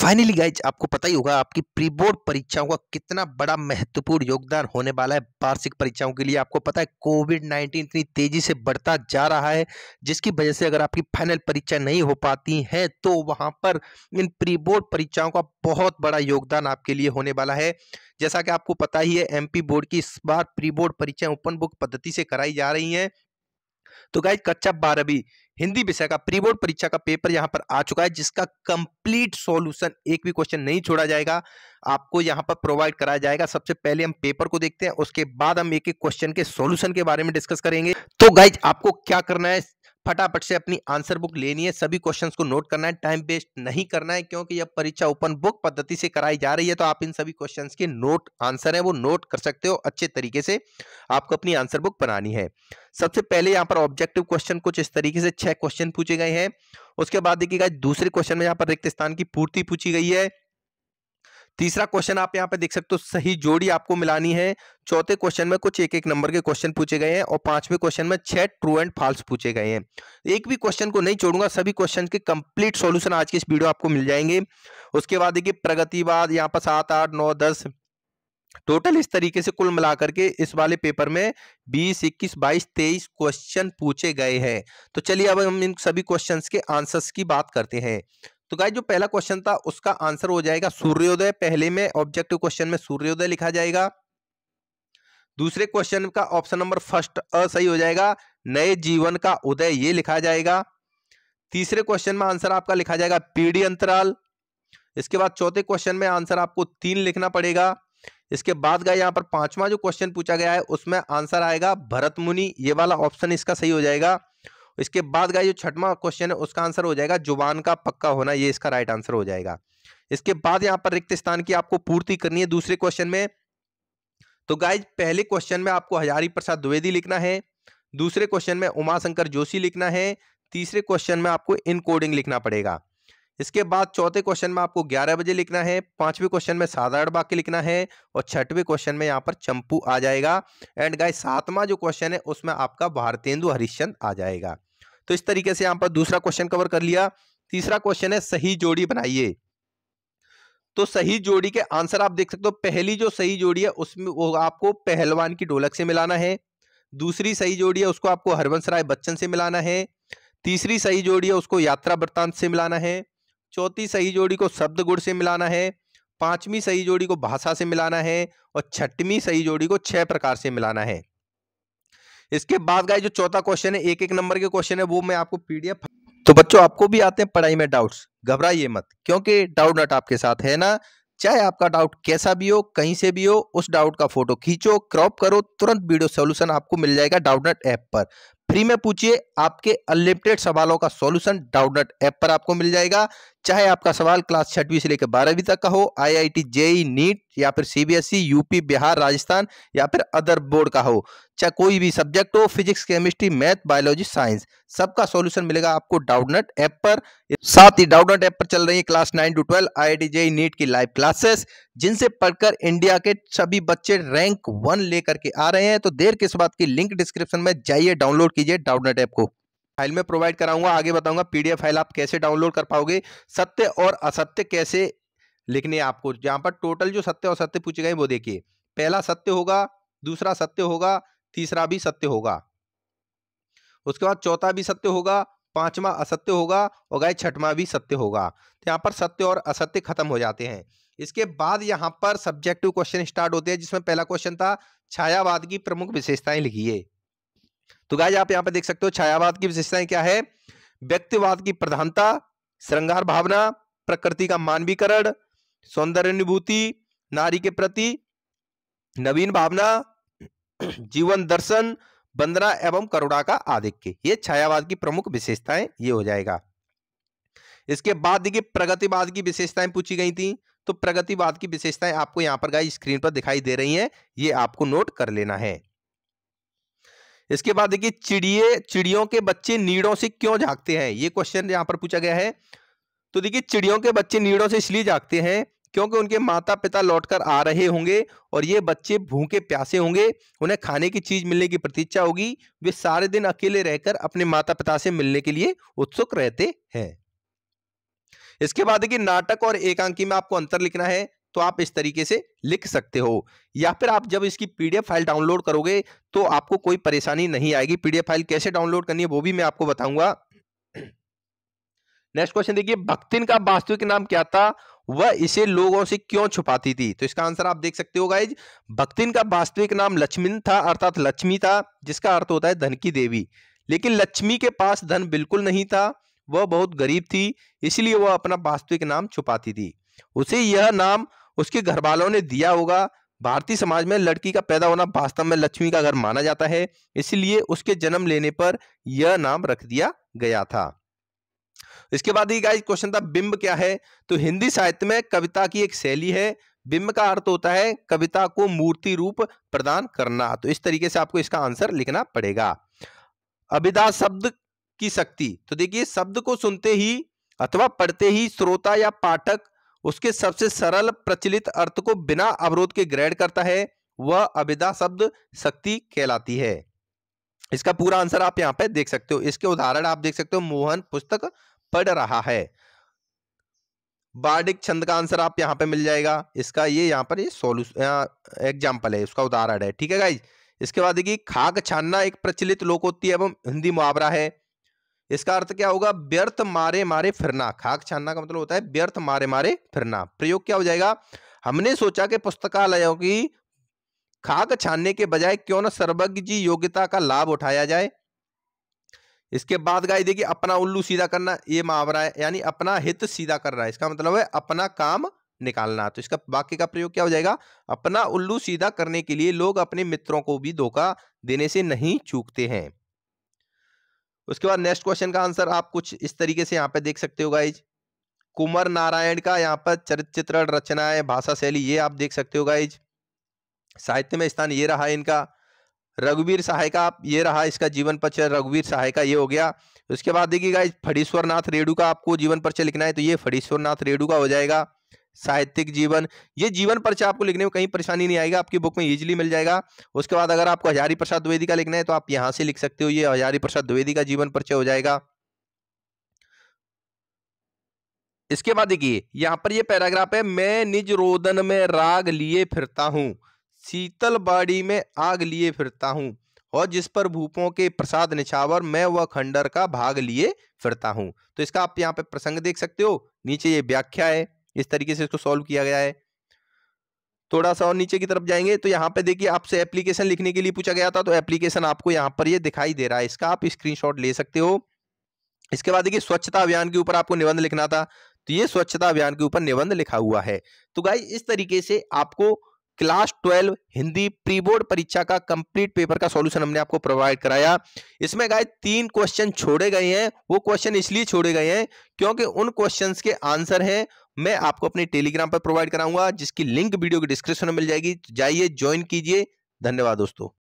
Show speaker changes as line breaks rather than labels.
finally guys आपको पता ही होगा आपकी प्री बोर्ड परीक्षाओं का कितना बड़ा महत्वपूर्ण योगदान होने वाला है वार्षिक परीक्षाओं के लिए आपको पता है कोविड नाइन्टीन इतनी तेजी से बढ़ता जा रहा है जिसकी वजह से अगर आपकी फाइनल परीक्षा नहीं हो पाती है तो वहां पर इन प्री बोर्ड परीक्षाओं का बहुत बड़ा योगदान आपके लिए होने वाला है जैसा कि आपको पता ही है एम बोर्ड की इस बार प्री बोर्ड परीक्षाएं ओपन बुक पद्धति से कराई जा रही है तो गाइज कक्षा बारहवीं हिंदी विषय का प्री बोर्ड परीक्षा का पेपर यहाँ पर आ चुका है जिसका कंप्लीट सॉल्यूशन एक भी क्वेश्चन नहीं छोड़ा जाएगा आपको यहाँ पर प्रोवाइड कराया जाएगा सबसे पहले हम पेपर को देखते हैं उसके बाद हम एक एक क्वेश्चन के सॉल्यूशन के बारे में डिस्कस करेंगे तो गाइज आपको क्या करना है फटाफट से अपनी आंसर बुक लेनी है सभी क्वेश्चंस को नोट करना है टाइम वेस्ट नहीं करना है क्योंकि यह परीक्षा ओपन बुक पद्धति से कराई जा रही है तो आप इन सभी क्वेश्चंस के नोट आंसर है वो नोट कर सकते हो अच्छे तरीके से आपको अपनी आंसर बुक बनानी है सबसे पहले यहाँ पर ऑब्जेक्टिव क्वेश्चन कुछ इस तरीके से छह क्वेश्चन पूछे गए हैं उसके बाद देखिएगा दूसरे क्वेश्चन में यहाँ पर रिक्त स्थान की पूर्ति पूछी गई है तीसरा क्वेश्चन आप यहाँ पे देख सकते हो सही जोड़ी आपको मिलानी है चौथे क्वेश्चन में कुछ एक एक नंबर के क्वेश्चन पूछे गए हैं और पांचवें क्वेश्चन में छह ट्रू एंड फॉल्स पूछे गए हैं एक भी क्वेश्चन को नहीं छोड़ूंगा सभी क्वेश्चन के कंप्लीट सॉल्यूशन आज के इस वीडियो आपको मिल जाएंगे उसके बाद देखिए प्रगतिवाद यहाँ पर सात आठ नौ दस टोटल इस तरीके से कुल मिलाकर के इस वाले पेपर में 20, 21, 22, 23 क्वेश्चन पूछे गए हैं तो चलिए अब हम इन सभी क्वेश्चंस के आंसर्स की बात करते हैं तो गाय जो पहला क्वेश्चन था उसका आंसर हो जाएगा सूर्योदय पहले में ऑब्जेक्टिव क्वेश्चन में सूर्योदय लिखा जाएगा दूसरे क्वेश्चन का ऑप्शन नंबर फर्स्ट अ सही हो जाएगा नए जीवन का उदय ये लिखा जाएगा तीसरे क्वेश्चन में आंसर आपका लिखा जाएगा पीढ़ी अंतराल इसके बाद चौथे क्वेश्चन में आंसर आपको तीन लिखना पड़ेगा इसके बाद का यहाँ पर पांचवा जो क्वेश्चन पूछा गया है उसमें आंसर आएगा भरत मुनि ये वाला ऑप्शन इसका सही हो जाएगा इसके बाद का जो छठवा क्वेश्चन है उसका आंसर हो जाएगा जुबान का पक्का होना ये इसका राइट आंसर हो जाएगा इसके बाद यहाँ पर रिक्त स्थान की आपको पूर्ति करनी है दूसरे क्वेश्चन में तो गाइज पहले क्वेश्चन में आपको हजारी प्रसाद द्विवेदी लिखना है दूसरे क्वेश्चन में उमाशंकर जोशी लिखना है तीसरे क्वेश्चन में आपको इनकोडिंग लिखना पड़ेगा इसके बाद चौथे क्वेश्चन में आपको ग्यारह बजे लिखना है पांचवें क्वेश्चन में साधारण वाक्य लिखना है और छठवें क्वेश्चन में यहाँ पर चंपू आ जाएगा एंड गाय सातवां जो क्वेश्चन है उसमें आपका भारतेंदु हरिश्चंद आ जाएगा तो इस तरीके से यहाँ पर दूसरा क्वेश्चन कवर कर लिया तीसरा क्वेश्चन है सही जोड़ी बनाइए तो सही जोड़ी के आंसर आप देख सकते हो पहली जो सही जोड़ी है उसमें वो आपको पहलवान की ढोलक से मिलाना है दूसरी सही जोड़ी है उसको आपको हरवंश राय बच्चन से मिलाना है तीसरी सही जोड़ी है उसको यात्रा वृत्तांत से मिलाना है चौथी सही जोड़ी को शब्द गुण से मिलाना है पांचवी सही जोड़ी को भाषा से मिलाना है और छठवीं सही जोड़ी को छह प्रकार से मिलाना है इसके बाद गाय जो चौथा क्वेश्चन है एक एक नंबर के क्वेश्चन है वो मैं आपको पीडीएफ तो बच्चों आपको भी आते हैं पढ़ाई में डाउट्स घबराइए मत क्योंकि डाउट नट आपके साथ है ना चाहे आपका डाउट कैसा भी हो कहीं से भी हो उस डाउट का फोटो खींचो क्रॉप करो तुरंत वीडियो सॉल्यूशन आपको मिल जाएगा डाउटनेट ऐप पर फ्री में पूछिए आपके अनलिमिटेड सवालों का सॉल्यूशन डाउटनेट ऐप पर आपको मिल जाएगा चाहे आपका सवाल क्लास छठवीं से लेकर बारहवीं तक का हो आईआईटी जेई e, नीट या फिर CBSE UP e, Bihar Rajasthan या फिर अदर बोर्ड का हो चाहे कोई भी सब्जेक्ट हो physics chemistry math biology science सबका सॉल्यूशन मिलेगा आपको डाउटनेट ऐप पर साथ ही डाउटनेट ऐप पर चल रही है class nine to twelve I I e, NEET की लाइव क्लासेस जिनसे पढ़कर इंडिया के सभी बच्चे रैंक वन लेकर के आ रहे हैं तो देर किस बात की लिंक डिस्क्रिप्शन में जाइए डाउनलोड कीजिए डाउटनेट ऐप को फाइल में प्रोवाइड कराऊंगा आगे बताऊंगा पीडीएफ फाइल आप कैसे डाउनलोड कर पाओगे सत्य और असत्य कैसे लिखने आपको जहां पर टोटल जो सत्य और सत्य पूछे गए वो देखिए पहला सत्य होगा दूसरा सत्य होगा तीसरा भी सत्य होगा उसके बाद चौथा भी सत्य होगा पांचवा असत्य होगा और गाय छठवा भी सत्य होगा तो यहाँ पर सत्य और असत्य खत्म हो जाते हैं इसके बाद यहाँ पर सब्जेक्टिव क्वेश्चन स्टार्ट होते हैं जिसमें पहला क्वेश्चन था छायावाद की प्रमुख विशेषताएं लिखिए तो गाय आप यहाँ पे देख सकते हो छायावाद की विशेषताएं क्या है व्यक्तिवाद की प्रधानता श्रृंगार भावना प्रकृति का मानवीकरण सौंदर्य अनुभूति नारी के प्रति नवीन भावना जीवन दर्शन वंदना एवं करुणा का आधिक्य ये छायावाद की प्रमुख विशेषताएं ये हो जाएगा इसके बाद देखिए प्रगतिवाद की विशेषताएं पूछी गई थी तो प्रगतिवाद की विशेषताएं आपको यहां पर गाय स्क्रीन पर दिखाई दे रही हैं ये आपको नोट कर लेना है इसके बाद देखिए चिड़िए चिड़ियों के बच्चे नीड़ों से क्यों जागते हैं ये क्वेश्चन यहाँ पर पूछा गया है तो देखिए चिड़ियों के बच्चे नीड़ों से इसलिए जागते हैं क्योंकि उनके माता पिता लौटकर आ रहे होंगे और ये बच्चे भूखे प्यासे होंगे उन्हें खाने की चीज मिलने की प्रतीक्षा होगी वे सारे दिन अकेले रहकर अपने माता पिता से मिलने के लिए उत्सुक रहते हैं इसके बाद देखिए नाटक और एकांकी में आपको अंतर लिखना है तो आप इस तरीके से लिख सकते हो या फिर आप जब इसकी पीडीएफ फाइल डाउनलोड करोगे तो आपको कोई परेशानी नहीं आएगी पीडीएफ फाइल कैसे डाउनलोड करनी है वो भी मैं आपको बताऊंगा नेक्स्ट क्वेश्चन देखिए भक्तिन का वास्तविक नाम क्या था वह इसे लोगों से क्यों छुपाती थी तो इसका आंसर आप देख सकते हो गाइज भक्तिन का वास्तविक नाम लक्ष्मीन था अर्थात लक्ष्मी था जिसका अर्थ होता है धन की देवी लेकिन लक्ष्मी के पास धन बिल्कुल नहीं था वह बहुत गरीब थी इसलिए वह अपना वास्तविक नाम छुपाती थी उसे यह नाम उसके घर वालों ने दिया होगा भारतीय समाज में लड़की का पैदा होना वास्तव में लक्ष्मी का घर माना जाता है इसलिए उसके जन्म लेने पर यह नाम रख दिया गया था इसके बाद ही गाइस क्वेश्चन था बिंब क्या है तो हिंदी साहित्य में कविता की एक शैली है बिंब का अर्थ होता है कविता को मूर्ति रूप प्रदान करना तो इस तरीके से आपको इसका आंसर लिखना पड़ेगा अभिधा शब्द की शक्ति तो देखिए शब्द को सुनते ही अथवा पढ़ते ही श्रोता या पाठक उसके सबसे सरल प्रचलित अर्थ को बिना अवरोध के ग्रहण करता है वह अभिदा शब्द शक्ति कहलाती है इसका पूरा आंसर आप यहाँ पे देख सकते हो इसके उदाहरण आप देख सकते हो मोहन पुस्तक पढ़ रहा है बार्डिक छंद का आंसर आप यहाँ पे मिल जाएगा इसका ये यहाँ पर ये सोल्यूशन एग्जाम्पल है उसका उदाहरण है ठीक है गाई इसके बाद देखिए खाक छानना एक प्रचलित लोकोत्ति एवं हिंदी मुहावरा है इसका अर्थ क्या होगा व्यर्थ मारे मारे फिरना खाक छानना का मतलब होता है व्यर्थ मारे मारे फिरना प्रयोग क्या हो जाएगा हमने सोचा कि पुस्तकालयों की खाक छानने के बजाय क्यों ना सर्वज्ञ जी योग्यता का लाभ उठाया जाए इसके बाद गाय देखिए अपना उल्लू सीधा करना ये मुहावरा है यानी अपना हित सीधा कर रहा है इसका मतलब है अपना काम निकालना तो इसका वाक्य का प्रयोग क्या हो जाएगा अपना उल्लू सीधा करने के लिए लोग अपने मित्रों को भी धोखा देने से नहीं चूकते हैं उसके बाद नेक्स्ट क्वेश्चन का आंसर आप कुछ इस तरीके से यहाँ पे देख सकते हो गाइज कुमार नारायण का यहाँ पर चरित्र रचनाएं भाषा शैली ये आप देख सकते हो गाइज साहित्य में स्थान ये रहा इनका रघुवीर सहाय का ये रहा इसका जीवन परिचय रघुवीर सहाय का ये हो गया उसके बाद देखिए गाइज फडीश्वर नाथ रेडू का आपको जीवन परिचय लिखना है तो ये फड़ीश्वर नाथ रेडू का हो जाएगा साहित्यिक जीवन ये जीवन परिचय आपको लिखने में कहीं परेशानी नहीं आएगा आपकी बुक में इजीली मिल जाएगा उसके बाद अगर आपको हजारी प्रसाद द्विवेदी का लिखना है तो आप यहां से लिख सकते हो ये हजारी प्रसाद द्विवेदी का जीवन परिचय हो जाएगा इसके बाद देखिए यहां पर ये पैराग्राफ है मैं निज रोदन में राग लिए फिरता हूँ शीतल बाड़ी में आग लिए फिरता हूँ और जिस पर भूपों के प्रसाद निछावर मैं वह खंडर का भाग लिए फिरता हूँ तो इसका आप यहाँ पे प्रसंग देख सकते हो नीचे ये व्याख्या है इस तरीके से इसको सॉल्व किया गया है थोड़ा सा और नीचे की तरफ जाएंगे तो यहाँ पे देखिए आपसे एप्लीकेशन लिखने के लिए पूछा गया था तो एप्लीकेशन आपको यहाँ पर ये यह दिखाई दे रहा है इसका आप स्क्रीनशॉट ले सकते हो इसके बाद देखिए स्वच्छता अभियान के ऊपर आपको निबंध लिखना था तो ये स्वच्छता अभियान के ऊपर निबंध लिखा हुआ है तो गाई इस तरीके से आपको class twelve Hindi pre board परीक्षा का कंप्लीट पेपर का सॉल्यूशन हमने आपको प्रोवाइड कराया इसमें गाय तीन क्वेश्चन छोड़े गए हैं वो क्वेश्चन इसलिए छोड़े गए हैं क्योंकि उन क्वेश्चंस के आंसर हैं मैं आपको अपने टेलीग्राम पर प्रोवाइड कराऊंगा जिसकी लिंक वीडियो के डिस्क्रिप्शन में मिल जाएगी जाइए ज्वाइन कीजिए धन्यवाद दोस्तों